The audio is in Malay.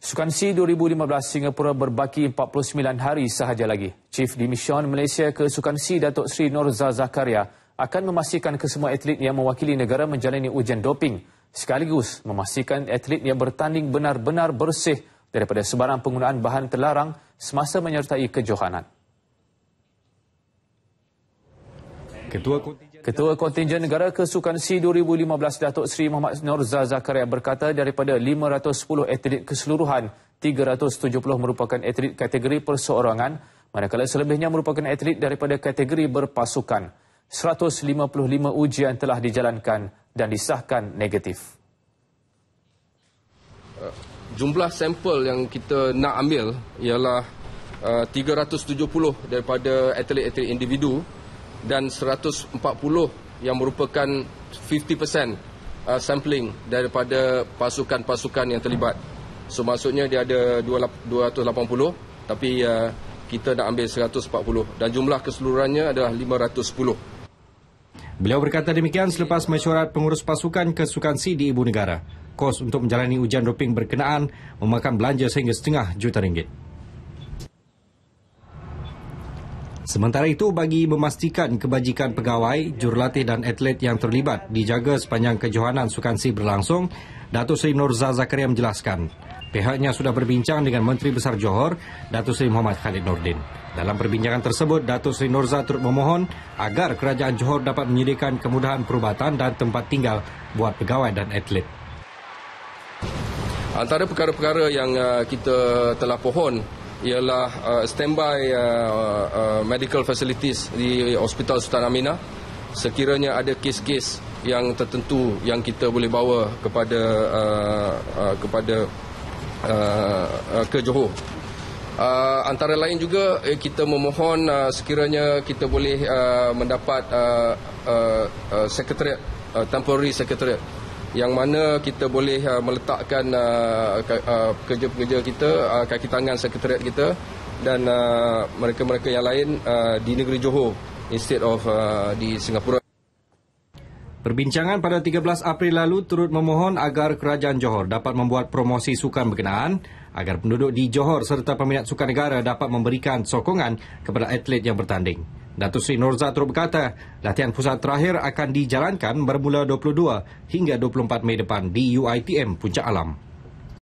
Sukan Sukansi 2015 Singapura berbaki 49 hari sahaja lagi. Chief Dimission Malaysia ke Sukansi Datuk Sri Norza Zakaria akan memastikan kesemua atlet yang mewakili negara menjalani ujian doping sekaligus memastikan atlet yang bertanding benar-benar bersih daripada sebarang penggunaan bahan terlarang semasa menyertai kejohanan. Ketua Kuti... Ketua Kontingen Negara Kesukan C 2015 Datuk Seri Muhammad Nurza Zakaria berkata daripada 510 atlet keseluruhan, 370 merupakan atlet kategori perseorangan, manakala selebihnya merupakan atlet daripada kategori berpasukan. 155 ujian telah dijalankan dan disahkan negatif. Uh, jumlah sampel yang kita nak ambil ialah 370 uh, daripada atlet-atlet individu dan 140 yang merupakan 50% uh, sampling daripada pasukan-pasukan yang terlibat. So maksudnya dia ada 280 tapi uh, kita nak ambil 140 dan jumlah keseluruhannya adalah 510. Beliau berkata demikian selepas mesyuarat pengurus pasukan kesukan C di Ibu Negara. Kos untuk menjalani ujian doping berkenaan memakan belanja sehingga setengah juta ringgit. Sementara itu, bagi memastikan kebajikan pegawai, jurulatih dan atlet yang terlibat dijaga sepanjang kejohanan sukan Sukansi berlangsung, Datuk Seri Nur Zakaria menjelaskan, pihaknya sudah berbincang dengan Menteri Besar Johor, Datuk Seri Muhammad Khalid Nordin. Dalam perbincangan tersebut, Datuk Seri Nurza turut memohon agar Kerajaan Johor dapat menyediakan kemudahan perubatan dan tempat tinggal buat pegawai dan atlet. Antara perkara-perkara yang uh, kita telah pohon ialah uh, standby uh, uh, medical facilities di Hospital Sultan Aminah sekiranya ada kes-kes yang tertentu yang kita boleh bawa kepada uh, uh, kepada uh, uh, ke Johor. Uh, antara lain juga eh, kita memohon uh, sekiranya kita boleh uh, mendapat uh, uh, uh, sekretariat uh, temporary sekretariat yang mana kita boleh uh, meletakkan uh, uh, pekerja-pekerja uh, uh, kita, uh, kaki tangan sekretariat kita dan uh, mereka-mereka uh, yang lain uh, di negeri Johor instead of uh, di Singapura. Perbincangan pada 13 April lalu turut memohon agar kerajaan Johor dapat membuat promosi sukan berkenaan agar penduduk di Johor serta peminat sukan negara dapat memberikan sokongan kepada atlet yang bertanding. Datuk Seri Nur Zatru berkata, latihan pusat terakhir akan dijalankan bermula 22 hingga 24 Mei depan di UITM Puncak Alam.